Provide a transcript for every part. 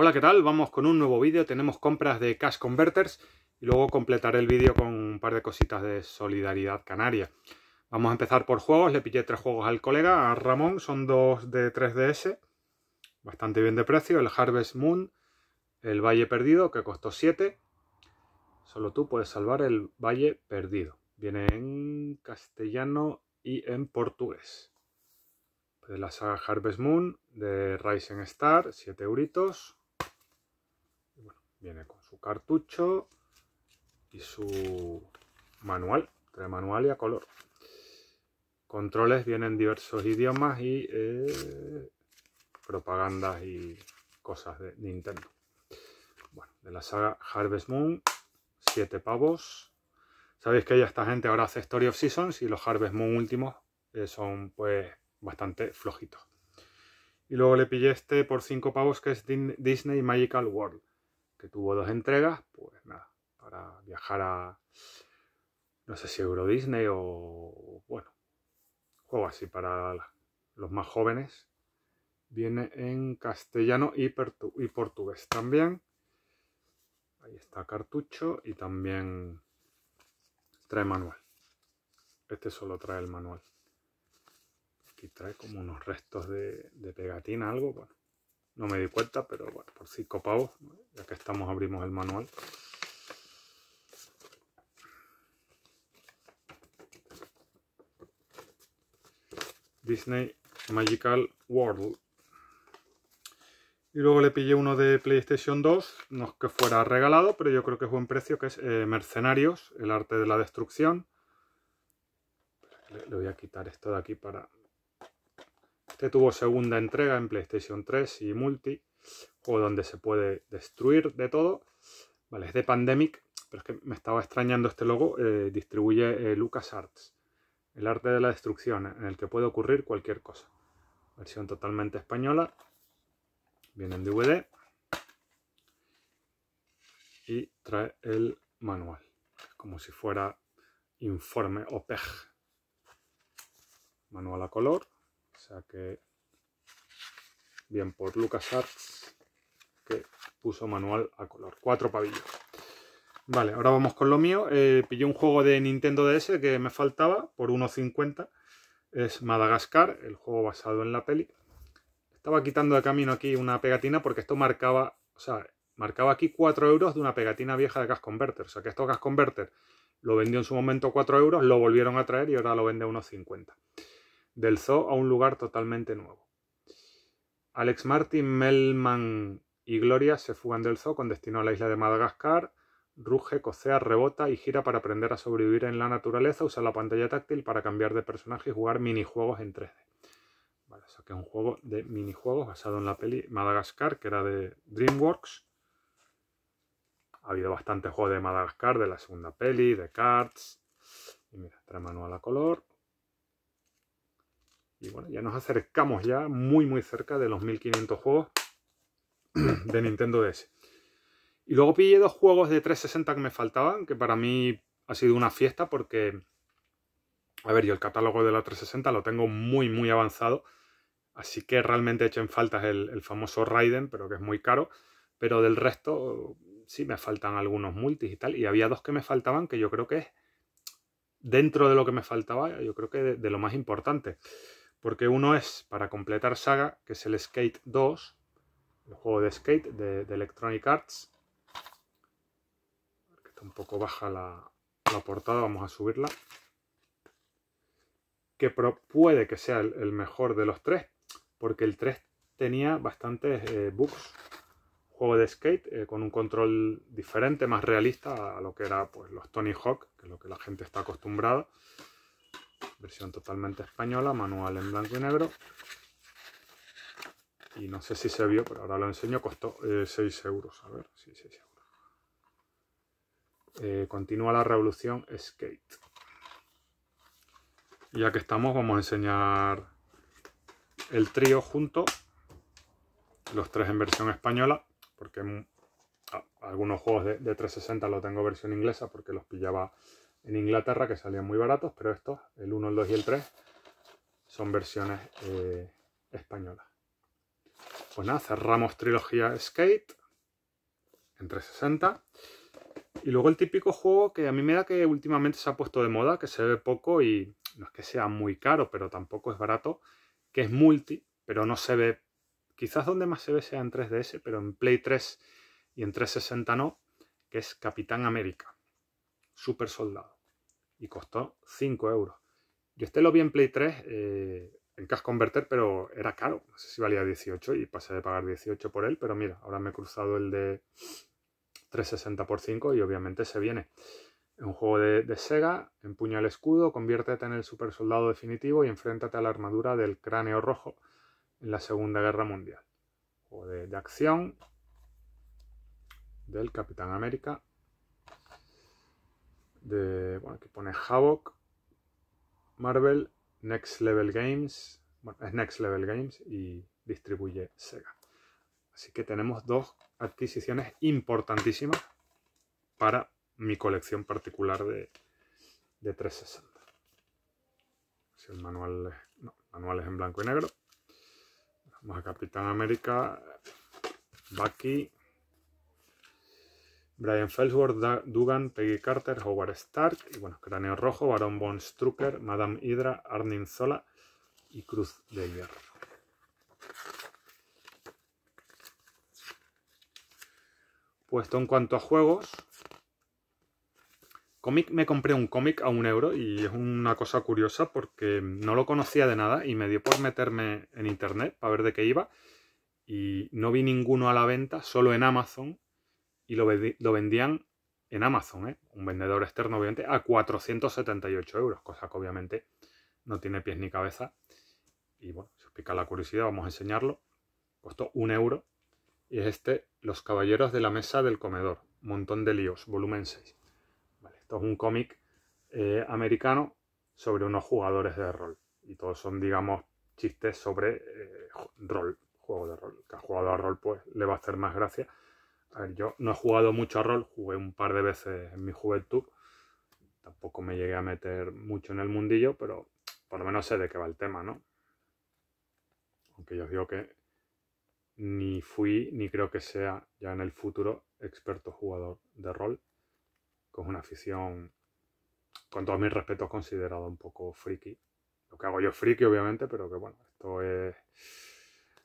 Hola, ¿qué tal? Vamos con un nuevo vídeo. Tenemos compras de Cash Converters y luego completaré el vídeo con un par de cositas de Solidaridad Canaria. Vamos a empezar por juegos. Le pillé tres juegos al colega, a Ramón. Son dos de 3DS, bastante bien de precio. El Harvest Moon, el Valle Perdido, que costó 7. Solo tú puedes salvar el Valle Perdido. Viene en castellano y en portugués. Pues de la saga Harvest Moon, de Rising Star, 7 euritos. Viene con su cartucho y su manual, trae manual y a color. Controles vienen diversos idiomas y eh, propagandas y cosas de Nintendo. Bueno, de la saga Harvest Moon, 7 pavos. Sabéis que ya esta gente ahora hace Story of Seasons y los Harvest Moon últimos eh, son pues bastante flojitos. Y luego le pillé este por 5 pavos que es Disney Magical World que tuvo dos entregas, pues nada, para viajar a, no sé si Euro Disney o, bueno, juego así para los más jóvenes. Viene en castellano y, portugués también. Ahí está cartucho y también trae manual. Este solo trae el manual. Aquí trae como unos restos de pegatina, algo. Bueno, no me di cuenta, pero bueno, por si pavos, ya que estamos abrimos el manual. Disney Magical World. Y luego le pillé uno de PlayStation 2, no es que fuera regalado, pero yo creo que es buen precio, que es eh, Mercenarios, el arte de la destrucción. Le, voy a quitar esto de aquí para, este tuvo segunda entrega en PlayStation 3 y Multi, juego donde se puede destruir de todo. Vale, es de Pandemic, pero es que me estaba extrañando este logo. Eh, distribuye eh, LucasArts, el arte de la destrucción, en el que puede ocurrir cualquier cosa. Versión totalmente española. Viene en DVD. Y trae el manual, como si fuera informe OPEG. Manual a color sea que bien por LucasArts que puso manual a color. Cuatro pavillos. Vale, ahora vamos con lo mío. Eh, pillé un juego de Nintendo DS que me faltaba por 1.50. Es Madagascar, el juego basado en la peli. Estaba quitando de camino aquí una pegatina porque esto marcaba, o sea, marcaba aquí 4 euros de una pegatina vieja de Gas Converter. O sea, que esto Gas Converter lo vendió en su momento 4 euros, lo volvieron a traer y ahora lo vende a 1.50 del zoo a un lugar totalmente nuevo. Alex Martin, Melman y Gloria se fugan del zoo con destino a la isla de Madagascar, ruge, cocea, rebota y gira para aprender a sobrevivir en la naturaleza, Usa la pantalla táctil para cambiar de personaje y jugar minijuegos en 3D. Vale, un juego de minijuegos basado en la peli Madagascar, que era de DreamWorks. Ha habido bastante juego de Madagascar, de la segunda peli, de Cards. Y mira, trae manual a color, y bueno, ya nos acercamos ya muy muy cerca de los 1500 juegos de Nintendo DS. Y luego pillé dos juegos de 360 que me faltaban, que para mí ha sido una fiesta porque... A ver, yo el catálogo de la 360 lo tengo muy muy avanzado. Así que realmente he hecho en faltas el, famoso Raiden, pero que es muy caro. Pero del resto, sí me faltan algunos multis y tal. Y había dos que me faltaban que yo creo que es dentro de lo que me faltaba, yo creo que de lo más importante. Porque uno es para completar saga, que es el Skate 2, el juego de skate de, Electronic Arts. está un poco baja la, portada, vamos a subirla. Que puede que sea el, mejor de los tres, porque el 3 tenía bastantes eh, bugs. Juego de skate eh, con un control diferente, más realista a lo que era pues, los Tony Hawk, que es lo que la gente está acostumbrada versión totalmente española, manual en blanco y negro. Y no sé si se vio, pero ahora lo enseño, costó 6 eh, euros. A ver, sí, 6 eh, continúa la revolución skate. Y ya que estamos, vamos a enseñar el trío junto, los tres en versión española, porque mm, algunos juegos de, de 360 lo tengo versión inglesa porque los pillaba en Inglaterra que salían muy baratos, pero estos, el 1, el 2 y el 3, son versiones eh, españolas. Pues cerramos trilogía Skate en 360. Y luego el típico juego que a mí me da que últimamente se ha puesto de moda, que se ve poco y no es que sea muy caro, pero tampoco es barato, que es multi, pero no se ve. Quizás donde más se ve sea en 3DS, pero en Play 3 y en 360 no, que es Capitán América, Super Soldado y costó 5 euros. Yo este lo vi en Play 3 eh, en Cash Converter, pero era caro. No sé si valía 18 y pasé de pagar 18 por él, pero mira, ahora me he cruzado el de 360 por 5 y obviamente se viene. en un juego de, Sega, empuña el escudo, conviértete en el super soldado definitivo y enfréntate a la armadura del cráneo rojo en la Segunda Guerra Mundial. Juego de, de acción del Capitán América de, bueno, que pone Havoc, Marvel, Next Level Games, es Next Level Games y distribuye Sega. Así que tenemos dos adquisiciones importantísimas para mi colección particular de, 360. el manual el manual es en blanco y negro. Vamos a Capitán América, Bucky, Brian Felsworth, Dugan, Peggy Carter, Howard Stark, y bueno, Cráneo Rojo, Baron Von Strucker, Madame Hydra, Arnim Zola y Cruz de Hierro. Puesto en cuanto a juegos, cómic me compré un cómic a un euro y es una cosa curiosa porque no lo conocía de nada y me dio por meterme en internet para ver de qué iba y no vi ninguno a la venta, solo en Amazon y lo, vendían en Amazon, ¿eh? un vendedor externo obviamente, a 478 euros, cosa que obviamente no tiene pies ni cabeza. Y bueno, si os pica la curiosidad, vamos a enseñarlo. Costó un euro. Y es este, Los Caballeros de la Mesa del Comedor, Montón de Líos, volumen 6. Vale, esto es un cómic eh, americano sobre unos jugadores de rol. Y todos son, digamos, chistes sobre eh, rol, juego de rol. Que ha jugado a rol pues le va a hacer más gracia a ver, yo no he jugado mucho a rol, jugué un par de veces en mi juventud. Tampoco me llegué a meter mucho en el mundillo, pero por lo menos sé de qué va el tema, ¿no? Aunque yo os digo que ni fui ni creo que sea ya en el futuro experto jugador de rol, con una afición, con todos mis respetos, considerado un poco friki. Lo que hago yo es friki, obviamente, pero que bueno, esto es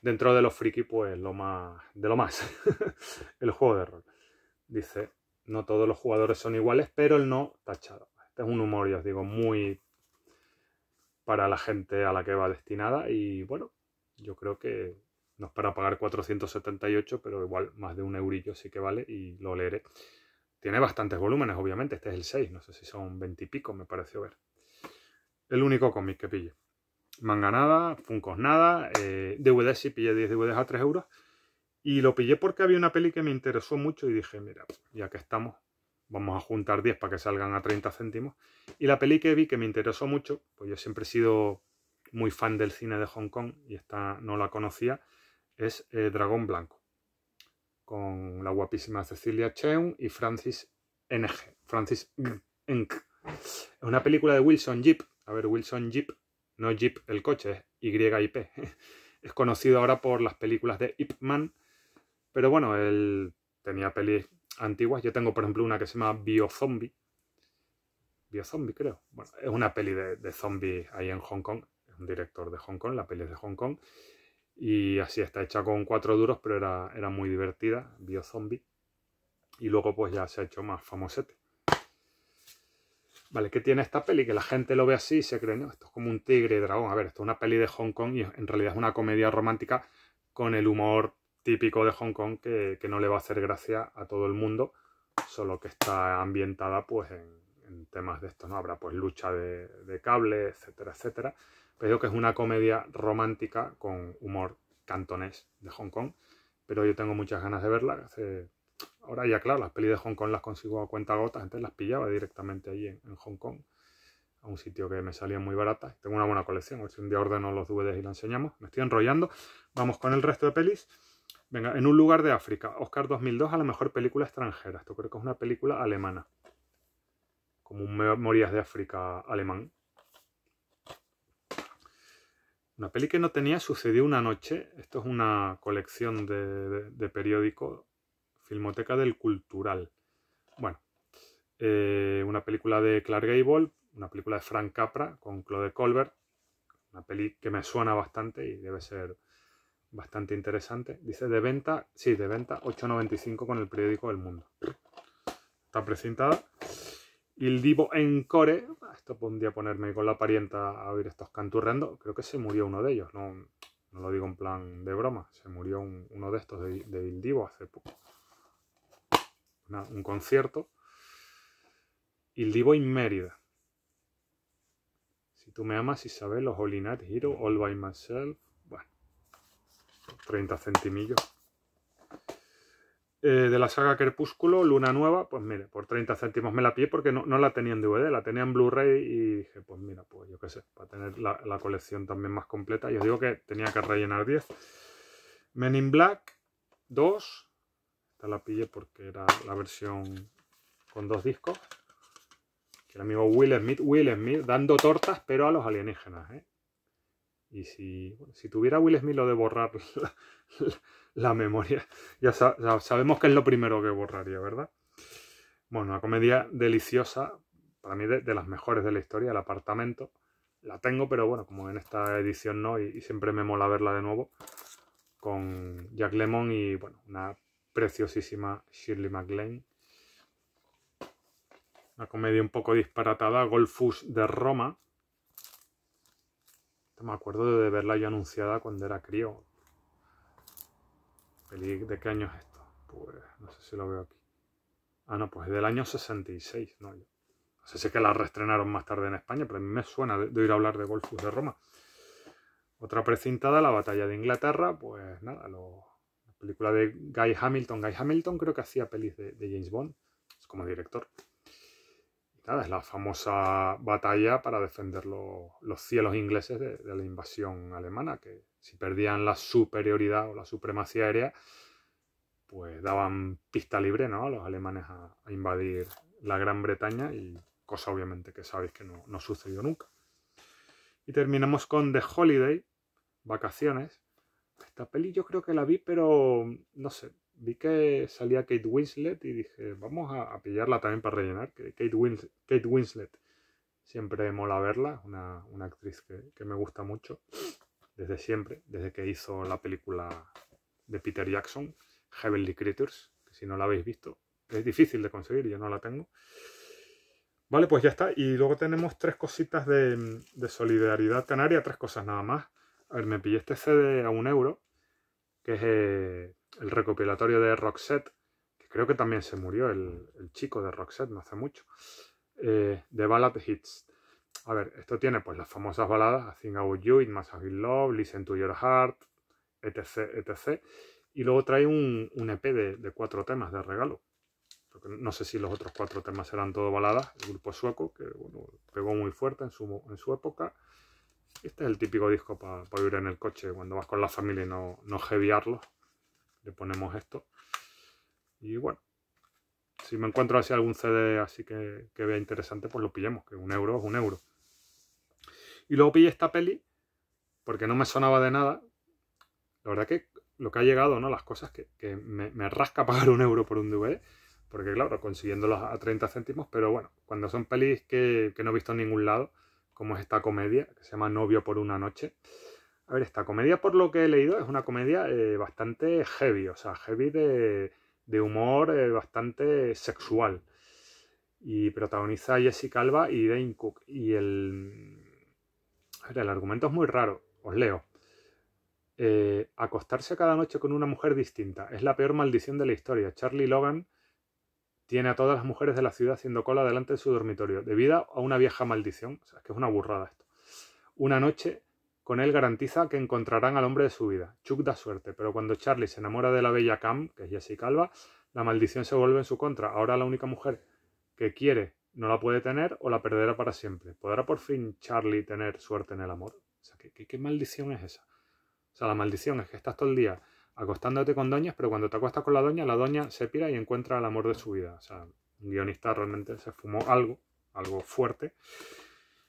dentro de los friki, pues lo más, de lo más, el juego de rol. Dice, no todos los jugadores son iguales, pero el no tachado. Este es un humor, ya os digo, muy para la gente a la que va destinada y bueno, yo creo que no es para pagar 478, pero igual más de un eurillo sí que vale y lo leeré. Tiene bastantes volúmenes, obviamente, este es el 6, no sé si son 20 y pico, me pareció ver. El único cómic que pille manga nada, Funkos nada, eh, DVDs sí, pillé 10 DVDs a 3 euros. Y lo pillé porque había una peli que me interesó mucho y dije, mira, ya que estamos, vamos a juntar 10 para que salgan a 30 céntimos. Y la peli que vi que me interesó mucho, pues yo siempre he sido muy fan del cine de Hong Kong y esta no la conocía, es eh, Dragón Blanco, con la guapísima Cecilia Cheung y Francis NG, Francis Ng. Es una película de Wilson Jeep. A ver, Wilson Jeep no Jeep el coche, es YIP. Es conocido ahora por las películas de Ip Man, pero bueno, él tenía pelis antiguas. Yo tengo, por ejemplo, una que se llama Biozombie. Biozombie, creo. Bueno, es una peli de, zombies ahí en Hong Kong. Es un director de Hong Kong, la peli es de Hong Kong. Y así está hecha con cuatro duros, pero era, era muy divertida, Biozombie. Y luego pues ya se ha hecho más famosete. Vale, ¿qué tiene esta peli? Que la gente lo ve así y se cree, no, esto es como un tigre y dragón. A ver, esto es una peli de Hong Kong y en realidad es una comedia romántica con el humor típico de Hong Kong que, no le va a hacer gracia a todo el mundo, solo que está ambientada pues en, temas de esto, ¿no? Habrá pues lucha de, cable, etcétera, etcétera. Pero que es una comedia romántica con humor cantonés de Hong Kong. Pero yo tengo muchas ganas de verla. Ahora ya, claro, las pelis de Hong Kong las consigo a cuenta gotas, antes las pillaba directamente allí en, Hong Kong, a un sitio que me salía muy barata. Tengo una buena colección, a ver si un día ordeno los DVDs y la enseñamos. Me estoy enrollando. Vamos con el resto de pelis. Venga, en un lugar de África, Oscar 2002 a la mejor película extranjera. Esto creo que es una película alemana. Como un Memorias de África alemán. Una peli que no tenía sucedió una noche. Esto es una colección de, de, de periódico Filmoteca del Cultural. Bueno, eh, una película de Clark Gable, una película de Frank Capra con Claude Colbert, una peli que me suena bastante y debe ser bastante interesante. Dice de venta, sí, de venta 8.95 con el periódico El Mundo. Está precintada. Il Divo Encore, esto podría ponerme con la parienta a oír estos canturrendo. Creo que se murió uno de ellos, no, lo digo en plan de broma, se murió uno de estos de, de Il Divo hace poco un concierto. Il Divo in Mérida. Si tú me amas, Isabel, los Holy Night Hero, All by Myself. Bueno, 30 centimillos. Eh, de la saga Crepúsculo, Luna Nueva, pues mire, por 30 céntimos me la pillé porque no, la tenía en DVD, la tenía en Blu-ray y dije, pues mira, pues yo qué sé, para tener la, la, colección también más completa. Yo os digo que tenía que rellenar 10. Men in Black 2, la pille porque era la versión con dos discos. Que era Will Smith, Will Smith, dando tortas, pero a los alienígenas. ¿eh? Y si, tuviera Will Smith lo de borrar la, memoria, ya, sabemos que es lo primero que borraría, ¿verdad? Bueno, una comedia deliciosa, para mí de, las mejores de la historia, El apartamento. La tengo, pero bueno, como en esta edición no, y, y siempre me mola verla de nuevo, con Jack Lemon y, bueno, una preciosísima Shirley MacLaine. Una comedia un poco disparatada, Golfus de Roma. Me acuerdo de verla yo anunciada cuando era crío. ¿De qué año es esto? Pues no sé si lo veo aquí. Ah, no, pues del año 66. No, yo. no sé, sé que la reestrenaron más tarde en España, pero a mí me suena de, oír hablar de Golfus de Roma. Otra precintada, la batalla de Inglaterra, pues nada, lo película de Guy Hamilton. Guy Hamilton creo que hacía pelis de, James Bond como director. es la famosa batalla para defender los cielos ingleses de, la invasión alemana, que si perdían la superioridad o la supremacía aérea, pues daban pista libre a los alemanes a, invadir la Gran Bretaña y cosa obviamente que sabéis que no sucedió nunca. Y terminamos con The Holiday, vacaciones, esta peli yo creo que la vi, pero mm, no sé. Vi que salía Kate Winslet y dije, vamos a, pillarla también para rellenar. Kate Winslet, Kate Winslet. siempre mola verla, una, actriz que, me gusta mucho desde siempre, desde que hizo la película de Peter Jackson, Heavenly Creatures, que si no la habéis visto, es difícil de conseguir, yo no la tengo. Vale, pues ya está. Y luego tenemos tres cositas de, mm, de solidaridad canaria, tres cosas nada más. A ver, me pillé este CD a un euro, que es eh, el recopilatorio de Roxette, que creo que también se murió el, chico de Roxette no hace mucho, eh, de Ballad Hits. A ver, esto tiene pues las famosas baladas, think Thing About You, It Must Have Love, Listen to Your Heart, etc, etc. Y luego trae un, EP de, cuatro temas de regalo. No sé si los otros cuatro temas serán todo baladas. El grupo sueco, que bueno, pegó muy fuerte en su, en su época. Este es el típico disco para vivir en el coche cuando vas con la familia y no, no Le ponemos esto. Y bueno, si me encuentro así algún CD así que, que vea interesante, pues lo pillemos, que un euro es un euro. Y luego pillé esta peli, porque no me sonaba de nada. La verdad que lo que ha llegado, ¿no? Las cosas que, me, rasca pagar un euro por un DVD, porque claro, consiguiéndolos a 30 céntimos, pero bueno, cuando son pelis que, que no he visto en ningún lado, como es esta comedia, que se llama Novio por una noche. A ver, esta comedia, por lo que he leído, es una comedia eh, bastante heavy, o sea, heavy de, humor eh, bastante sexual. Y protagoniza a Jessica Alba y Dane Cook. Y el, el argumento es muy raro, os leo. Eh, acostarse cada noche con una mujer distinta es la peor maldición de la historia. Charlie Logan tiene a todas las mujeres de la ciudad haciendo cola delante de su dormitorio, debido a una vieja maldición. O sea, es que es una burrada esto. Una noche, con él garantiza que encontrarán al hombre de su vida. Chuck da suerte, pero cuando Charlie se enamora de la bella Cam, que es Jessica Alba, la maldición se vuelve en su contra. Ahora la única mujer que quiere no la puede tener o la perderá para siempre. ¿Podrá por fin Charlie tener suerte en el amor? O sea, ¿qué, qué, qué maldición es esa? O sea, la maldición es que estás todo el día acostándote con doñas, pero cuando te acuestas con la doña, la doña se pira y encuentra el amor de su vida. O sea, un guionista realmente se fumó algo, algo fuerte.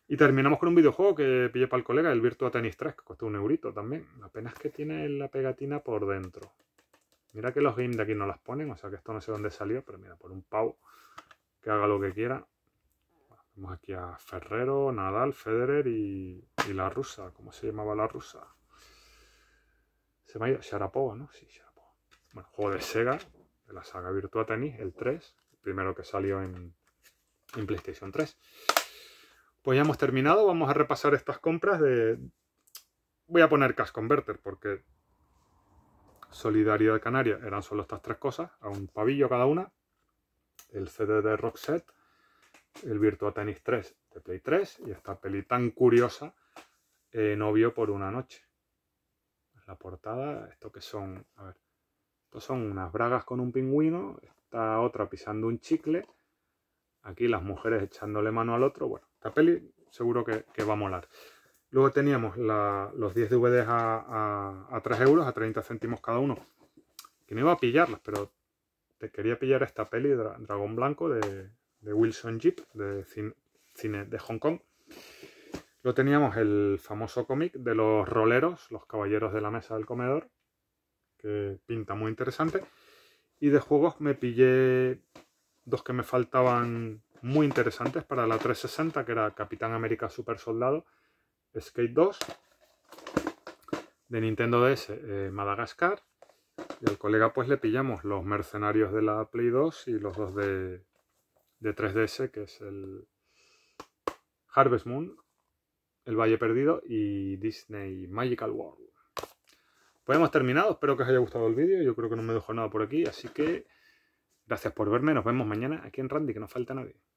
Y terminamos con un videojuego que pillé para el colega, el Virtua Tennis 3, que costó un eurito también. Apenas que tiene la pegatina por dentro. Mira que los games de aquí no las ponen, o sea que esto no sé dónde salió, pero mira, por un pavo que haga lo que quiera. Vamos aquí a Ferrero, Nadal, Federer y, y la rusa. ¿Cómo se llamaba la rusa? Se me ha ido Sharapova, ¿no? Sí, Sharapova. Bueno, juego de Sega, de la saga Virtua Tennis, el 3, el primero que salió en, PlayStation 3. Pues ya hemos terminado, vamos a repasar estas compras de... Voy a poner Cash Converter porque Solidaridad Canaria eran solo estas tres cosas, a un pavillo cada una. El CD de Roxette, el Virtua Tennis 3 de Play 3 y esta peli tan curiosa, eh, Novio por una noche la portada, esto que son, a ver, estos son unas bragas con un pingüino, esta otra pisando un chicle, aquí las mujeres echándole mano al otro, bueno, esta peli seguro que, va a molar. Luego teníamos los 10 DVDs a, a, 3 euros, a 30 céntimos cada uno, que no iba a pillarlas, pero te quería pillar esta peli, Dragón Blanco, de, Wilson Jeep, de cine de Hong Kong. Lo teníamos el famoso cómic de los roleros, los caballeros de la mesa del comedor, que pinta muy interesante. Y de juegos me pillé dos que me faltaban muy interesantes para la 360, que era Capitán América Super Soldado, Skate 2, de Nintendo DS eh, Madagascar, y al colega pues le pillamos los mercenarios de la Play 2 y los dos de, de 3DS, que es el Harvest Moon el Valle Perdido y Disney Magical World. Pues hemos terminado, espero que os haya gustado el vídeo, yo creo que no me dejo nada por aquí, así que gracias por verme, nos vemos mañana aquí en Randy, que no falta nadie.